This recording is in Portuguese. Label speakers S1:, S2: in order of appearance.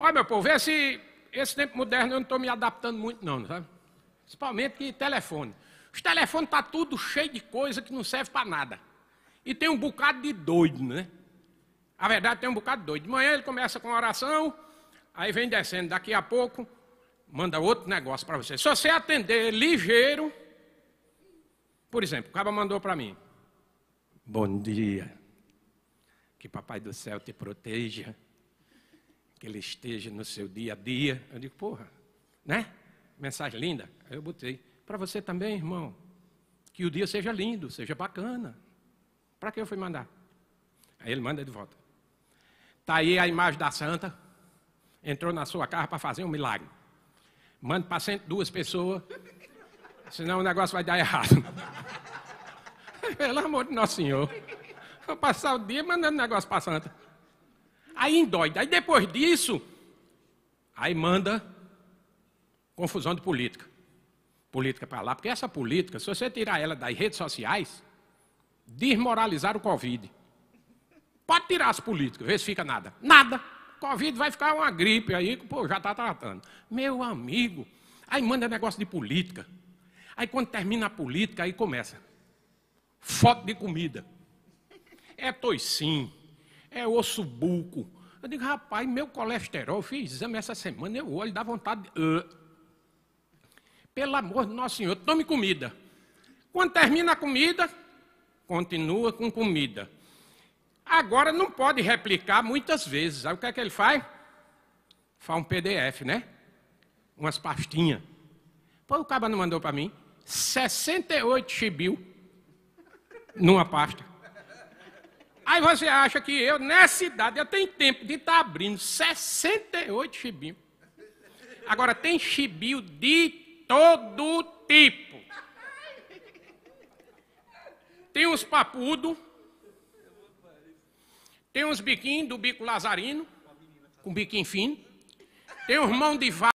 S1: Olha, meu povo, esse, esse tempo moderno eu não estou me adaptando muito, não, sabe? Principalmente que telefone. Os telefones estão tá tudo cheio de coisa que não serve para nada. E tem um bocado de doido, né? A verdade tem um bocado de doido. De manhã ele começa com oração, aí vem descendo. Daqui a pouco, manda outro negócio para você. Se você atender ligeiro, por exemplo, o cara mandou para mim. Bom dia. Que papai do céu te proteja que ele esteja no seu dia a dia. Eu digo, porra, né? Mensagem linda. Aí eu botei. Para você também, irmão. Que o dia seja lindo, seja bacana. Para que eu fui mandar? Aí ele manda de volta. Está aí a imagem da santa. Entrou na sua casa para fazer um milagre. Manda para duas pessoas. Senão o negócio vai dar errado. Pelo amor de Nosso Senhor. Vou passar o dia mandando negócio para santa aí endoida. Aí depois disso, aí manda confusão de política. Política para lá, porque essa política, se você tirar ela das redes sociais, desmoralizar o Covid. Pode tirar as políticas, vê se fica nada. Nada. Covid vai ficar uma gripe aí, que pô, já está tratando. Meu amigo, aí manda negócio de política. Aí quando termina a política, aí começa. Foto de comida. É toicinho é osso buco. Eu digo, rapaz, meu colesterol, fiz exame essa semana, eu olho, dá vontade. Uh. Pelo amor de Nosso Senhor, tome comida. Quando termina a comida, continua com comida. Agora não pode replicar muitas vezes. Aí o que é que ele faz? Faz um PDF, né? Umas pastinhas. Pô, o caba não mandou para mim. 68 chibiu numa pasta. Aí você acha que eu, nessa idade, eu tenho tempo de estar tá abrindo 68 chibinhos. Agora, tem chibio de todo tipo. Tem uns papudo, tem uns biquinhos do bico lazarino, com biquinho fino, tem uns mão de vaca.